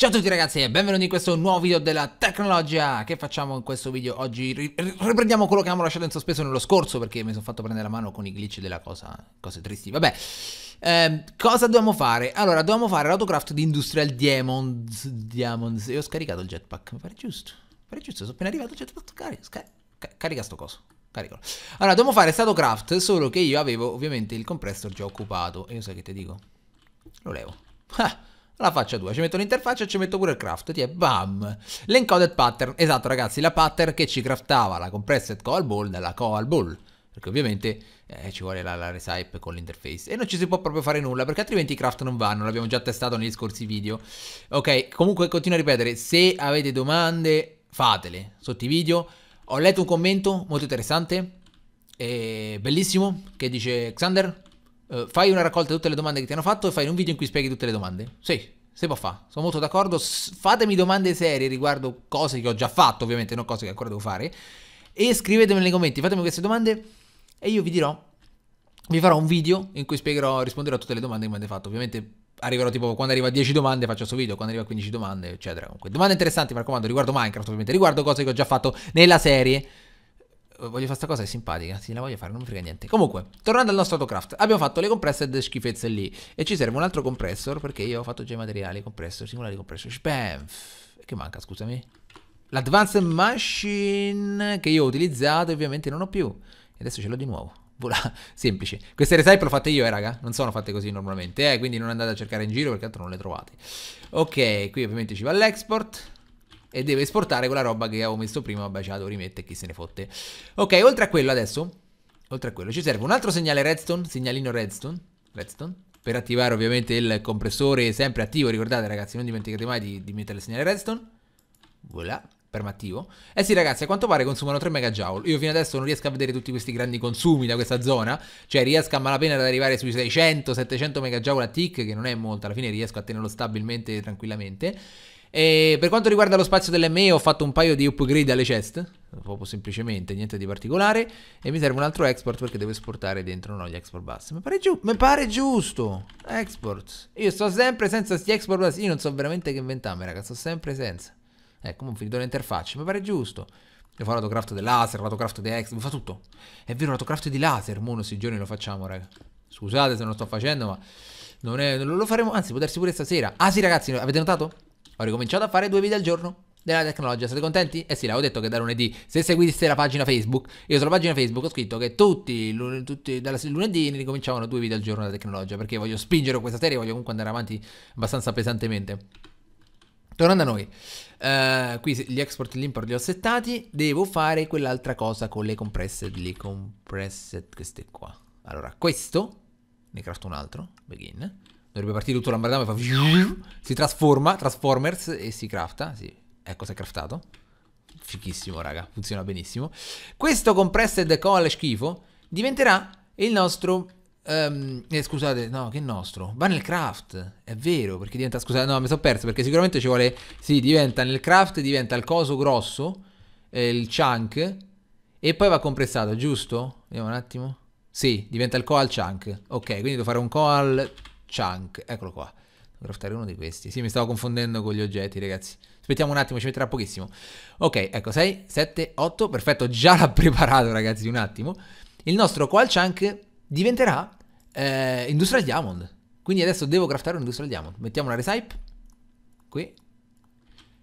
Ciao a tutti ragazzi e benvenuti in questo nuovo video della tecnologia Che facciamo in questo video oggi? riprendiamo quello che avevamo lasciato in sospeso nello scorso Perché mi sono fatto prendere la mano con i glitch della cosa Cose tristi, vabbè eh, Cosa dobbiamo fare? Allora, dobbiamo fare l'autocraft di Industrial Diamonds Diamonds E ho scaricato il jetpack, mi pare giusto Mi pare giusto, sono appena arrivato al jetpack Carica, scar car carica sto coso Caricalo Allora, dobbiamo fare StatoCraft, Solo che io avevo ovviamente il compressor già occupato E io sai che ti dico? Lo levo Ah la faccia 2, ci metto l'interfaccia e ci metto pure il craft, ti è bam! L'encoded pattern, esatto ragazzi, la pattern che ci craftava la compressed coal ball dalla coal ball, perché ovviamente eh, ci vuole la, la resipe con l'interface e non ci si può proprio fare nulla perché altrimenti i craft non vanno, l'abbiamo già testato negli scorsi video. Ok, comunque continuo a ripetere, se avete domande fatele sotto i video. Ho letto un commento molto interessante, e eh, bellissimo, che dice Xander Uh, fai una raccolta di tutte le domande che ti hanno fatto e fai un video in cui spieghi tutte le domande. Sì, si può fare. Sono molto d'accordo. S- fatemi domande serie riguardo cose che ho già fatto, ovviamente, non cose che ancora devo fare. E scrivetemi nei commenti, fatemi queste domande e io vi dirò. Vi farò un video in cui spiegherò, risponderò a tutte le domande che mi avete fatto. Ovviamente arriverò tipo quando arriva a 10 domande faccio questo video, quando arriva a 15 domande, eccetera. Comunque, domande interessanti, mi raccomando, riguardo Minecraft, ovviamente, riguardo cose che ho già fatto nella serie voglio fare questa cosa, è simpatica, sì, la voglio fare, non mi frega niente. Comunque, tornando al nostro autocraft, abbiamo fatto le compresse e schifezze lì, e ci serve un altro compressor, perché io ho fatto già i materiali, compressor, singolare compressor, spamf, che manca, scusami? L'advanced machine che io ho utilizzato, ovviamente non ho più, e adesso ce l'ho di nuovo. Voilà, semplice. Queste recipe l'ho fatte io, eh, raga. Non sono fatte così normalmente, eh. Quindi non andate a cercare in giro perché altro non le trovate. Ok, qui ovviamente ci va l'export e deve esportare quella roba che avevo messo prima, vabbè ce la chi se ne fotte. Ok, oltre a quello adesso, oltre a quello, ci serve un altro segnale redstone, segnalino redstone, redstone, per attivare ovviamente il compressore sempre attivo, ricordate ragazzi, non dimenticate mai di, di mettere il segnale redstone. Voilà, permattivo. Eh sì ragazzi, a quanto pare consumano 3 MJ. Io fino adesso non riesco a vedere tutti questi grandi consumi da questa zona, cioè riesco a malapena ad arrivare sui 600-700 MJ a tick, che non è molto, alla fine riesco a tenerlo stabilmente e tranquillamente. E per quanto riguarda lo spazio dell'ME ho fatto un paio di upgrade alle chest, proprio semplicemente, niente di particolare, e mi serve un altro export perché devo esportare dentro no, gli export bus. Mi pare, giu mi pare giusto, export. Io sto sempre senza questi export bus, io non so veramente che inventarmi raga, sto sempre senza. Ecco, eh, ho finito l'interfaccia, mi pare giusto. Devo fare l'autocraft del laser, l'autocraft di export, fa tutto. È vero, l'autocraft di laser, mono questi giorni lo facciamo raga. Scusate se non lo sto facendo, ma non, è, non lo faremo, anzi, potersi pure stasera. Ah sì ragazzi, avete notato? Ho ricominciato a fare due video al giorno della tecnologia. Siete contenti? Eh sì, l'avevo detto che da lunedì, se seguiste la pagina Facebook, io sulla pagina Facebook ho scritto che tutti, lun- tutti dalla lunedì ricominciavano due video al giorno della tecnologia, perché voglio spingere questa serie, voglio comunque andare avanti abbastanza pesantemente. Tornando a noi, uh, qui gli export e l'import li ho settati, devo fare quell'altra cosa con le compressed, le compressed, queste qua. Allora, questo, ne crafto un altro, begin, Dovrebbe partire tutto l'ambardame fa... Si trasforma, Transformers e si crafta, sì. Ecco, si è craftato. Fichissimo, raga, funziona benissimo. Questo compressed coal schifo diventerà il nostro... Um, eh, scusate, no, che nostro? Va nel craft, è vero, perché diventa... Scusate, no, mi sono perso, perché sicuramente ci vuole... Sì, diventa nel craft, diventa il coso grosso, eh, il chunk, e poi va compressato, giusto? Vediamo un attimo. Sì, diventa il coal chunk. Ok, quindi devo fare un coal chunk. Eccolo qua. Devo Craftare uno di questi. Sì, mi stavo confondendo con gli oggetti, ragazzi. Aspettiamo un attimo, ci metterà pochissimo. Ok, ecco, 6, 7, 8. Perfetto, già l'ha preparato, ragazzi, un attimo. Il nostro qual chunk diventerà eh, Industrial Diamond. Quindi adesso devo craftare un Industrial Diamond. Mettiamo una resipe. Qui.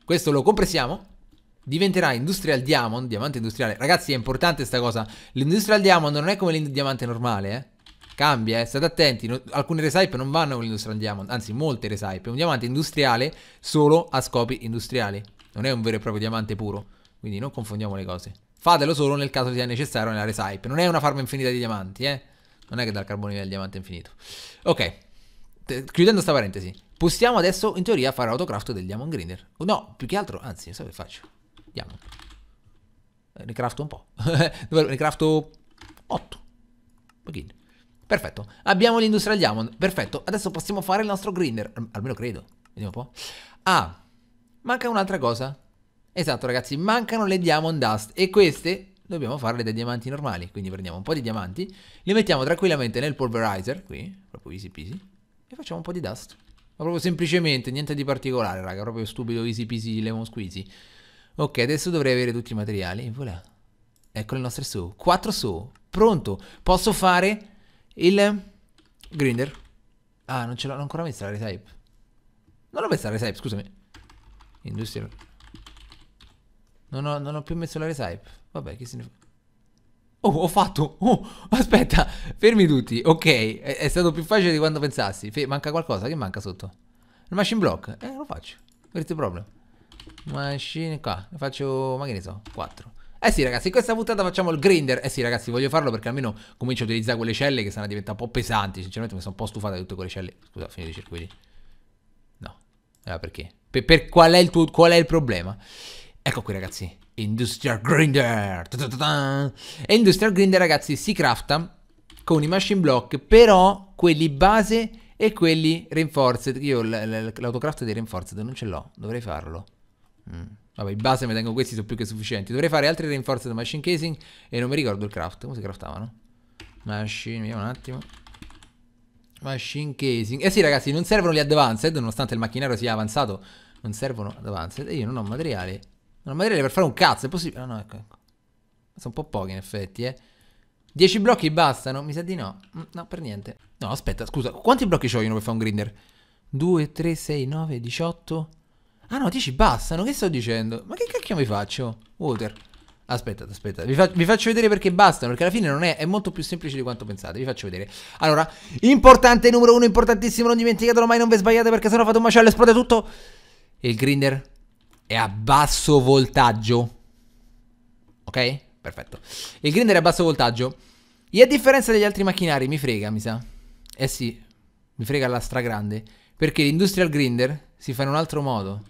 Questo lo compressiamo diventerà Industrial Diamond, diamante industriale. Ragazzi, è importante sta cosa. L'Industrial Diamond non è come l'indiamante normale, eh. Cambia, eh? state attenti, no, alcune resipe non vanno con l'industrial diamond, anzi molte resipe. È un diamante industriale solo a scopi industriali. Non è un vero e proprio diamante puro, quindi non confondiamo le cose. Fatelo solo nel caso sia necessario nella resipe. Non è una farma infinita di diamanti, eh. Non è che dal carbone viene il diamante infinito. Ok, T chiudendo sta parentesi, possiamo adesso in teoria fare autocraft del diamond grinder. No, più che altro, anzi, non so che faccio. Diamond. Eh, ne crafto un po'. ne crafto 8. Pochino. Perfetto, abbiamo l'Industrial Diamond, perfetto. Adesso possiamo fare il nostro grinder, almeno credo. Vediamo un po'. Ah, manca un'altra cosa. Esatto ragazzi, mancano le Diamond Dust e queste dobbiamo farle dai diamanti normali. Quindi prendiamo un po' di diamanti, li mettiamo tranquillamente nel polverizer, qui, proprio easy peasy, e facciamo un po' di dust. Ma proprio semplicemente, niente di particolare raga, proprio stupido easy peasy lemon squeezy. Ok, adesso dovrei avere tutti i materiali, voilà. Ecco le nostre su, 4 su, pronto, posso fare il grinder. Ah, non ce l'ho ancora messa la retype. Non l'ho messa la retype, scusami. Industrial. Non ho, non ho più messo la retype. Vabbè, che se ne fa. Oh, ho fatto. Oh, aspetta, fermi tutti. Ok, è, è stato più facile di quanto pensassi. Fe manca qualcosa? Che manca sotto? Il machine block. Eh, lo faccio. Questo è il problema. Machine qua. Ne faccio, ma che ne so, 4. Eh sì ragazzi, in questa puntata facciamo il grinder. Eh sì ragazzi, voglio farlo perché almeno comincio a utilizzare quelle celle che stanno diventando un po' pesanti. Sinceramente mi sono un po' stufato di tutte quelle celle. Scusa, finito i circuiti. No. Allora eh, perché? Per, per qual, è il tuo, qual è il problema? Ecco qui ragazzi, Industrial Grinder. Ta ta ta e Industrial Grinder ragazzi si crafta con i machine block, però quelli base e quelli reinforced. Io l'autocraft dei reinforced non ce l'ho, dovrei farlo. Mm. Vabbè, in base mi tengo questi, sono più che sufficienti. Dovrei fare altri reinforced machine casing e non mi ricordo il craft. Come si craftavano? Machine, vediamo un attimo. Machine casing. Eh sì, ragazzi, non servono gli advanced, nonostante il macchinario sia avanzato, non servono advanced. E io non ho materiali. Non ho materiali per fare un cazzo, è possibile? No, ah, no, ecco, ecco. Sono un po' pochi in effetti, eh. 10 blocchi bastano? Mi sa di no. Mm, no, per niente. No, aspetta, scusa, quanti blocchi ho io per fare un grinder? 2, 3, 6, 9, 18... Ah no, 10 bastano, che sto dicendo? Ma che cacchio mi faccio? Water. Aspettate, aspettate, vi, fa vi, faccio vedere perché bastano, perché alla fine non è, è, molto più semplice di quanto pensate, vi faccio vedere. Allora, importante, numero uno, importantissimo, non dimenticatelo mai, non vi sbagliate perché sennò fate un macello, esplode tutto. Il grinder è a basso voltaggio. Ok? Perfetto. Il grinder è a basso voltaggio. E a differenza degli altri macchinari, mi frega, mi sa. Eh sì, mi frega la stragrande. Perché l'industrial grinder si fa in un altro modo.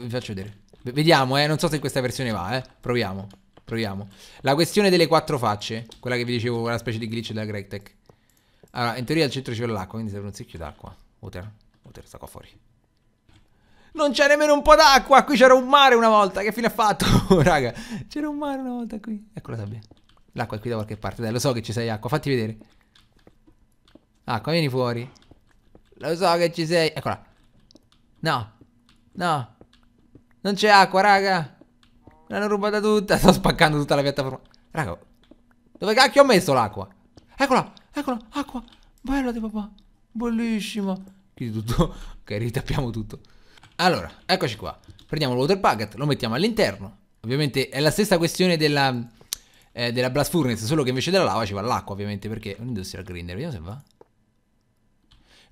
vi faccio vedere. Vediamo, eh. Non so se questa versione va, eh. Proviamo. Proviamo. La questione delle quattro facce. Quella che vi dicevo, quella specie di glitch della Greg Tech. Allora, in teoria al centro c'è l'acqua, quindi serve un secchio d'acqua. Water. Water sta qua fuori. Non c'è nemmeno un po' d'acqua. Qui c'era un mare una volta. Che fine ha fatto? Raga, c'era un mare una volta qui. Ecco la sabbia. L'acqua è qui da qualche parte. Dai, lo so che ci sei acqua. Fatti vedere. Acqua, vieni fuori. Lo so che ci sei. Eccola. No. No. Non c'è acqua, raga. L'hanno rubata tutta. Sto spaccando tutta la piattaforma. Raga. Dove cacchio ho messo l'acqua? Eccola. Eccola. Acqua. Bella di papà. Bellissima. Chiudi tutto. ok, ritappiamo tutto. Allora, eccoci qua. Prendiamo il water packet, lo mettiamo all'interno. Ovviamente è la stessa questione della, eh, della blast furnace, solo che invece della lava ci va l'acqua, ovviamente, perché è un industrial grinder. Vediamo se va.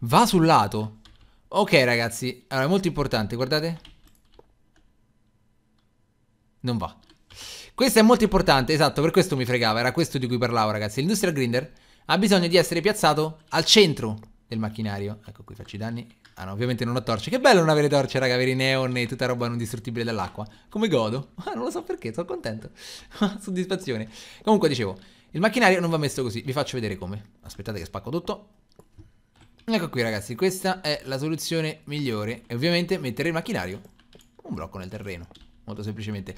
Va sul lato. Ok, ragazzi. Allora, è molto importante, guardate. Non va. Questo è molto importante, esatto, per questo mi fregava, era questo di cui parlavo, ragazzi. L'industria grinder ha bisogno di essere piazzato al centro del macchinario. Ecco qui faccio i danni. Ah no, ovviamente non ho torce. Che bello non avere torce, raga, avere i neon e tutta roba non distruttibile dall'acqua. Come godo. Ah, non lo so perché, sono contento. Soddisfazione. Comunque, dicevo, il macchinario non va messo così. Vi faccio vedere come. Aspettate che spacco tutto. Ecco qui ragazzi, questa è la soluzione migliore e ovviamente mettere il macchinario un blocco nel terreno, molto semplicemente.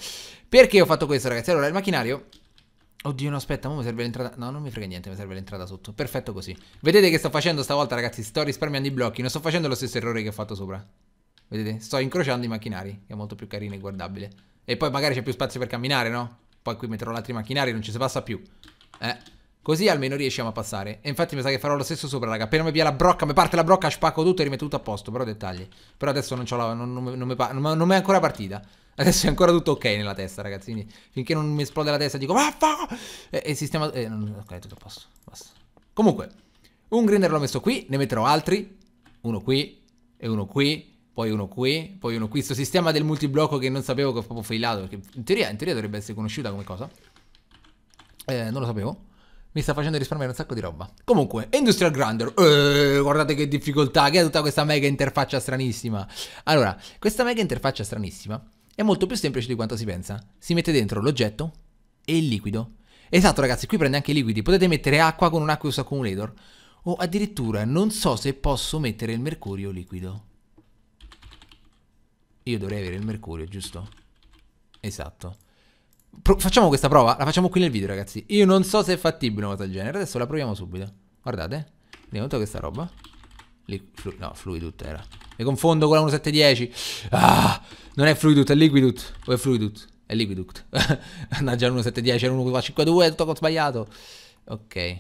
Perché ho fatto questo ragazzi? Allora il macchinario... Oddio no aspetta, mi serve l'entrata... No non mi frega niente, mi serve l'entrata sotto, perfetto così. Vedete che sto facendo stavolta ragazzi, sto risparmiando i blocchi, non sto facendo lo stesso errore che ho fatto sopra. Vedete? Sto incrociando i macchinari, che è molto più carino e guardabile. E poi magari c'è più spazio per camminare, no? Poi qui metterò altri macchinari, non ci si passa più. Eh... Così almeno riesciamo a passare. E infatti mi sa che farò lo stesso sopra, raga. Appena mi via la brocca, mi parte la brocca, spacco tutto e rimetto tutto a posto. Però dettagli. Però adesso non, la, non, non, non, mi, non, non mi è ancora partita. Adesso è ancora tutto ok nella testa, ragazzi. finché non mi esplode la testa, dico vaffa! E, e sistema... E, ok, tutto a posto. Basta. Comunque, un grinder l'ho messo qui. Ne metterò altri. Uno qui. E uno qui. Poi uno qui. Poi uno qui. Sto sistema del multiblocco che non sapevo che ho proprio failato. Perché in teoria, in teoria dovrebbe essere conosciuta come cosa. Eh, non lo sapevo mi sta facendo risparmiare un sacco di roba. Comunque, Industrial Grinder, eh, guardate che difficoltà, che ha tutta questa mega interfaccia stranissima. Allora, questa mega interfaccia stranissima è molto più semplice di quanto si pensa. Si mette dentro l'oggetto e il liquido. Esatto ragazzi, qui prende anche i liquidi, potete mettere acqua con un Aqueous Accumulator o addirittura non so se posso mettere il mercurio liquido. Io dovrei avere il mercurio, giusto? Esatto. Pro- facciamo questa prova, la facciamo qui nel video ragazzi. Io non so se è fattibile una cosa del genere, adesso la proviamo subito. Guardate, vediamo tutta questa roba. Li- flu- no, fluidut era. Mi confondo con la 1710. Ah, non è fluidut, è liquidut. O è fluidut? È liquidut. Mannaggia, no, 1710 era è tutto sbagliato. Ok.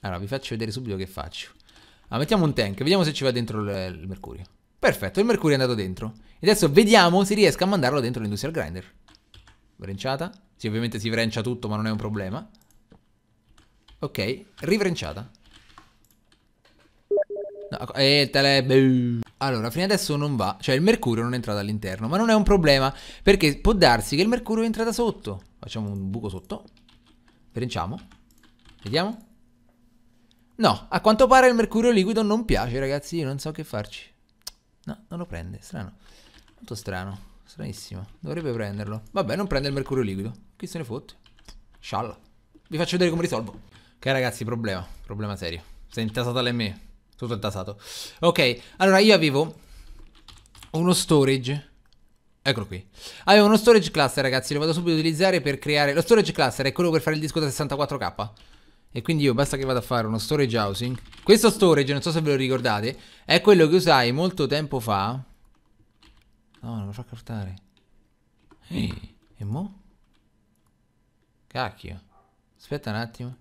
Allora, vi faccio vedere subito che faccio. Ah, mettiamo un tank, vediamo se ci va dentro il mercurio. Perfetto, il mercurio è andato dentro. E adesso vediamo se riesco a mandarlo dentro l'industrial grinder. Vrenciata. Sì, ovviamente si vrencia tutto, ma non è un problema. Ok, rivrenciata. No, eh, tele... Allora, fino adesso non va, cioè il mercurio non è entrato all'interno, ma non è un problema, perché può darsi che il mercurio entra da sotto. Facciamo un buco sotto, Prenciamo. vediamo. No, a quanto pare il mercurio liquido non piace, ragazzi, io non so che farci. No, non lo prende, strano. Molto strano. Stranissimo. Dovrebbe prenderlo. Vabbè, non prende il mercurio liquido. Chi se ne fotte? Scialla. Vi faccio vedere come risolvo. Ok, ragazzi, problema. Problema serio. Sei intasato alle me. Tutto intasato. Ok, allora io avevo uno storage. Eccolo qui. Avevo uno storage cluster, ragazzi. Lo vado subito a utilizzare per creare... Lo storage cluster è quello per fare il disco da 64K. E quindi io basta che vado a fare uno storage housing. Questo storage, non so se ve lo ricordate, è quello che usai molto tempo fa No, non lo fa craftare. Ehi, e mo? Cacchio. Aspetta un attimo.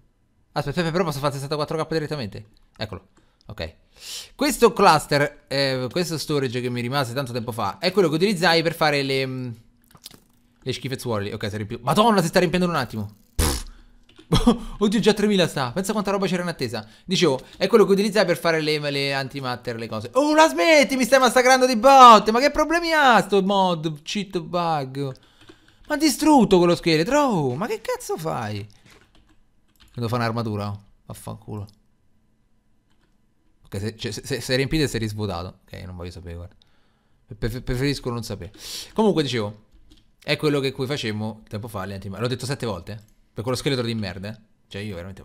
Aspetta, però posso fare 64k direttamente. Eccolo. Ok. Questo cluster, eh, questo storage che mi rimase tanto tempo fa, è quello che utilizzai per fare le... Mm, le schifezzuole. Ok, si è riempito. Madonna, si sta riempiendo un attimo. Oddio, già 3000 sta. Pensa quanta roba c'era in attesa. Dicevo, è quello che utilizzai per fare le, le antimatter, le cose. Oh, la smetti, mi stai massacrando di botte. Ma che problemi ha sto mod? Cheat bug. Ma ha distrutto quello scheletro. Oh, ma che cazzo fai? Devo fare un'armatura. Oh. Vaffanculo. Ok, se, cioè, se, se riempite e sei risvuotato. Ok, non voglio sapere, guarda. Preferisco non sapere. Comunque, dicevo, è quello che qui facemmo tempo fa le antimatter. L'ho detto sette volte. Per quello scheletro di merda. Cioè io veramente...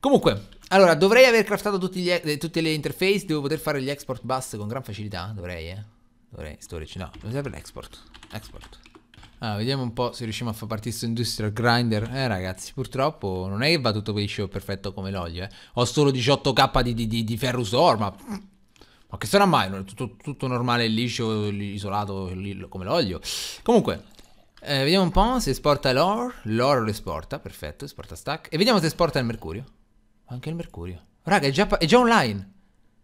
Comunque, allora, dovrei aver craftato gli, eh, tutte le interface, devo poter fare gli export bus con gran facilità, dovrei, eh. Dovrei, storage, no, mi serve l'export. Export. Ah, vediamo un po' se riusciamo a far partire questo industrial grinder. Eh ragazzi, purtroppo non è che va tutto liscio perfetto come l'olio, eh. Ho solo 18k di, di, di, di ferrus ore, ma... Ma che sarà mai? Tutto, tutto normale, liscio, isolato, come l'olio. Comunque, eh, vediamo un po' se esporta l'or. L'oro lo esporta, perfetto, esporta stack. E vediamo se esporta il mercurio. Anche il mercurio. Raga, è già, è già online.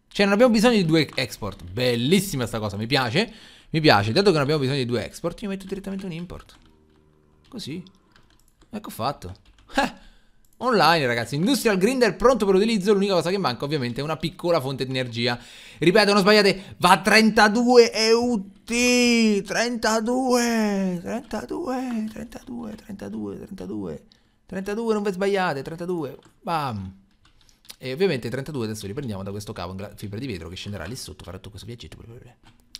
Cioè, non abbiamo bisogno di due export. Bellissima sta cosa, mi piace. Mi piace. Dato che non abbiamo bisogno di due export, io metto direttamente un import. Così. Ecco fatto. Eh online ragazzi Industrial Grinder pronto per utilizzo L'unica cosa che manca ovviamente è una piccola fonte di energia Ripeto non sbagliate Va a 32 EUT 32 32 32 32 32 32 non vi sbagliate 32 Bam E ovviamente 32 adesso riprendiamo da questo cavo in fibra di vetro Che scenderà lì sotto Farà tutto questo viaggetto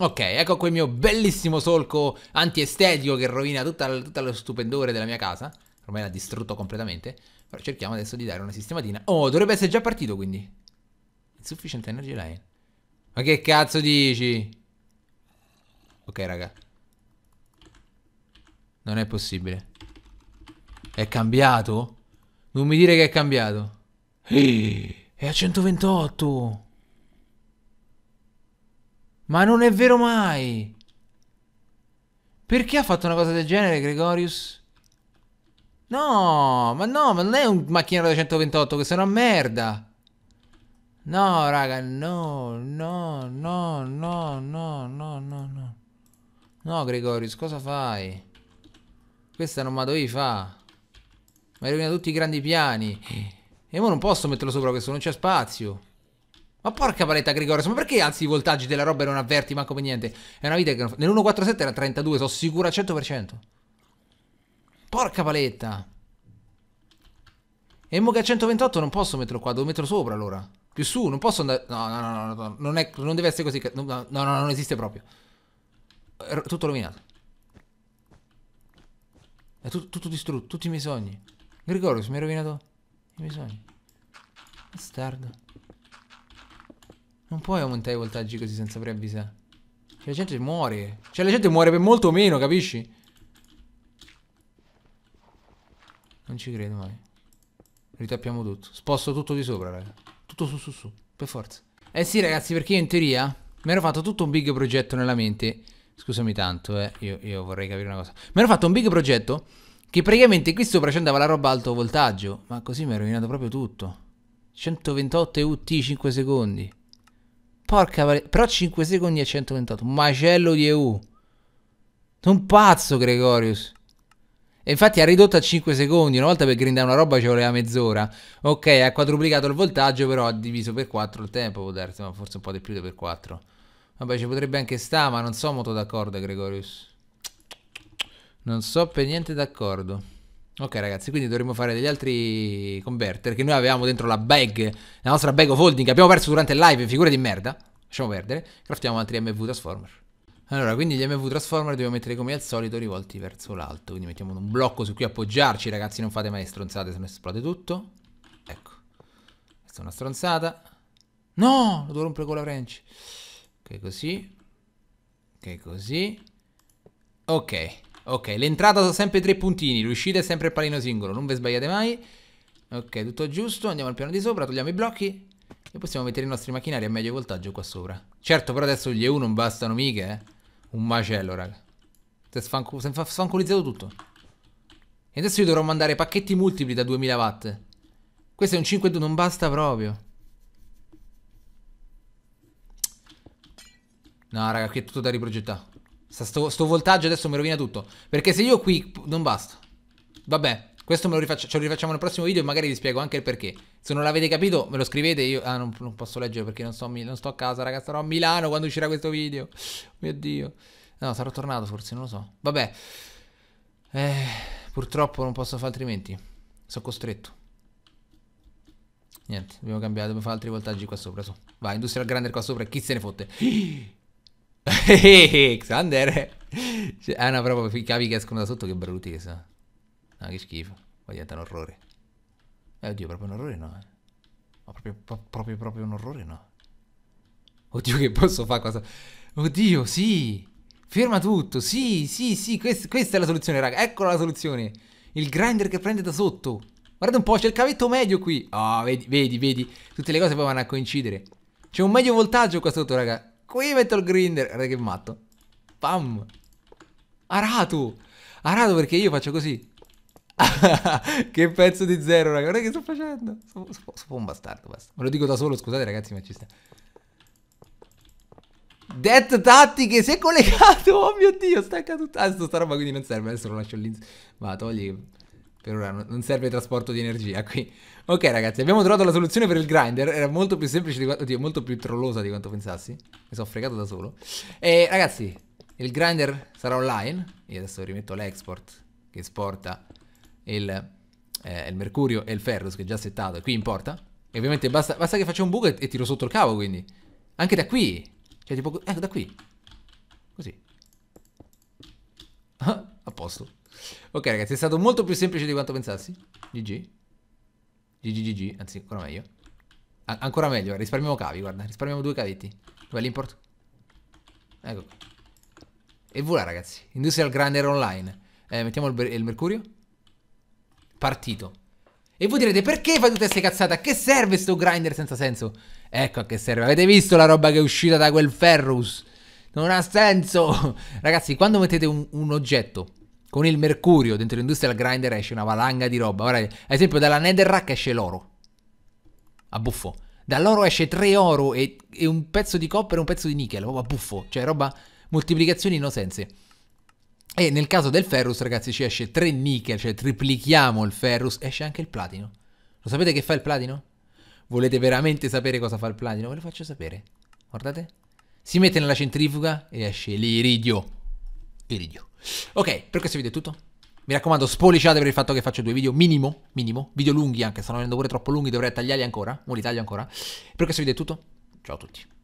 Ok, ecco il mio bellissimo solco antiestetico che rovina tutto lo stupendore della mia casa. Ormai l'ha distrutto completamente. Però cerchiamo adesso di dare una sistematina. Oh, dovrebbe essere già partito quindi. Insufficiente energy line. Ma che cazzo dici? Ok, raga. Non è possibile. È cambiato? Non mi dire che è cambiato. Ehi, è a 128. Ma non è vero mai. Perché ha fatto una cosa del genere, Gregorius? No, ma no, ma non è un macchinario da 128, questa è una merda. No, raga, no, no, no, no, no, no, no, no. No, Gregorius, cosa fai? Questa non ma dovevi fa. Ma hai rovinato tutti i grandi piani. E ora non posso metterlo sopra questo, non c'è spazio. Ma porca paletta, Gregorius, ma perché alzi i voltaggi della roba e non avverti manco per niente? È una vita che... Nell'1.47 era 32, sono sicuro al 100%. Porca paletta. Emog a 128 non posso metterlo qua, devo metterlo sopra allora. Più su, non posso andare... No, no, no, no, no non, è... non deve essere così. No, no, no, non esiste proprio. È tutto rovinato. È tutto, tutto distrutto, tutti i miei sogni. Grigorius mi hai rovinato i miei sogni. Bastardo. Non puoi aumentare i voltaggi così senza preavvisare. Cioè la gente muore. Cioè la gente muore per molto meno, capisci? Non ci credo mai. Ritappiamo tutto. Sposto tutto di sopra, raga. Tutto su su su. Per forza. Eh sì, ragazzi, perché io in teoria mi ero fatto tutto un big progetto nella mente. Scusami tanto, eh. Io, io vorrei capire una cosa. Mi ero fatto un big progetto che praticamente qui sopra ci andava la roba alto voltaggio. Ma così mi è rovinato proprio tutto. 128 EUT 5 secondi. Porca pare... Però 5 secondi a 128. Macello di EU. Sono pazzo, Gregorius. E infatti ha ridotto a 5 secondi. Una volta per grindare una roba ci voleva mezz'ora. Ok, ha quadruplicato il voltaggio, però ha diviso per 4 il tempo, può darsi, ma forse un po' di più per 4. Vabbè, ci potrebbe anche sta, ma non sono molto d'accordo, Gregorius. Non so per niente d'accordo. Ok ragazzi, quindi dovremmo fare degli altri converter che noi avevamo dentro la bag, la nostra bag of holding che abbiamo perso durante il live, figura di merda. Lasciamo perdere. Craftiamo altri MV Transformer. Allora, quindi gli MV Transformer dobbiamo mettere come al solito rivolti verso l'alto. Quindi mettiamo un blocco su cui appoggiarci, ragazzi. Non fate mai stronzate, se no esplode tutto. Ecco. Questa è una stronzata. No! Lo devo rompere con la wrench. Ok, così. Ok, così. Ok, ok. L'entrata sono sempre tre puntini. L'uscita è sempre il palino singolo. Non vi sbagliate mai. Ok, tutto giusto. Andiamo al piano di sopra, togliamo i blocchi. E possiamo mettere i nostri macchinari a medio voltaggio qua sopra. Certo, però adesso gli EU non bastano mica, eh un macello, raga. Si è sfancolizzato tutto. E adesso io dovrò mandare pacchetti multipli da 2000 watt. Questo è un 5-2, non basta proprio. No, raga, qui è tutto da riprogettare. Sto, sto, voltaggio adesso mi rovina tutto. Perché se io qui... Non basta. Vabbè, questo me lo rifaccio, ce lo rifacciamo nel prossimo video e magari vi spiego anche il perché. Se non l'avete capito, me lo scrivete. Io ah, non, non, posso leggere perché non, so, non sto a casa, ragazzi. Sarò a Milano quando uscirà questo video. Oh mio dio. No, sarò tornato forse, non lo so. Vabbè. Eh, purtroppo non posso fare altrimenti. Sono costretto. Niente, dobbiamo cambiare, dobbiamo fare altri voltaggi qua sopra. So. Vai, industrial grande qua sopra, chi se ne fotte? Xander. cioè, ah no, proprio i cavi che escono da sotto, che brutti che sa. So. Ah, che schifo. Poi diventa un orrore. Eh, oddio, proprio un orrore no. Eh. Ma proprio, proprio, proprio un orrore no. Oddio, che posso fare cosa... Oddio, sì! Ferma tutto, sì, sì, sì, quest questa è la soluzione, raga. Eccola la soluzione. Il grinder che prende da sotto. Guarda un po', c'è il cavetto medio qui. Ah, oh, vedi, vedi, vedi. Tutte le cose poi vanno a coincidere. C'è un medio voltaggio qua sotto, raga. Qui metto il grinder. Guarda che matto. Pam. Arato. Arato perché io faccio così. che pezzo di zero, ragazzi. Guarda che sto facendo. Sono, sono, sono un bastardo, basta. Ve lo dico da solo, scusate ragazzi, ma ci sta. Death Tattiche si è collegato. Oh mio dio, stacca tutta. Adesso ah, sta roba quindi non serve. Adesso lo lascio lì. Va, togli. Per ora non serve il trasporto di energia qui. Ok, ragazzi, abbiamo trovato la soluzione per il grinder. Era molto più semplice di quanto. Oddio, molto più trollosa di quanto pensassi. Mi sono fregato da solo. E ragazzi, il grinder sarà online. Io adesso rimetto l'export che esporta il, eh, il mercurio e il ferro che è già settato e qui importa. E ovviamente basta, basta che faccio un buco e, e, tiro sotto il cavo quindi. Anche da qui. Cioè tipo, ecco da qui. Così. Ah, a posto. Ok ragazzi, è stato molto più semplice di quanto pensassi. GG. GG, GG, anzi ancora meglio. A ancora meglio, risparmiamo cavi, guarda, risparmiamo due cavetti. dove l'import? Ecco E voilà ragazzi, Industrial Grinder Online. Eh, mettiamo il, il mercurio partito. E voi direte perché fai tutte queste cazzate? A che serve sto grinder senza senso? Ecco a che serve. Avete visto la roba che è uscita da quel Ferrus? Non ha senso. Ragazzi, quando mettete un, un oggetto con il mercurio dentro l'industrial grinder esce una valanga di roba. Guarda, ad esempio dalla Netherrack esce l'oro. A buffo. Dall'oro esce 3 oro e, e, un pezzo di coppra e un pezzo di nickel. Proprio a buffo. Cioè roba moltiplicazioni innosenze. E nel caso del ferrus, ragazzi, ci esce 3 nickel, cioè triplichiamo il ferrus, esce anche il platino. Lo sapete che fa il platino? Volete veramente sapere cosa fa il platino? Ve lo faccio sapere. Guardate. Si mette nella centrifuga e esce l'iridio. Iridio. Ok, per questo video è tutto. Mi raccomando, spolliciate per il fatto che faccio due video, minimo, minimo. Video lunghi anche, stanno venendo pure troppo lunghi, dovrei tagliarli ancora. Non li taglio ancora. Per questo video è tutto. Ciao a tutti.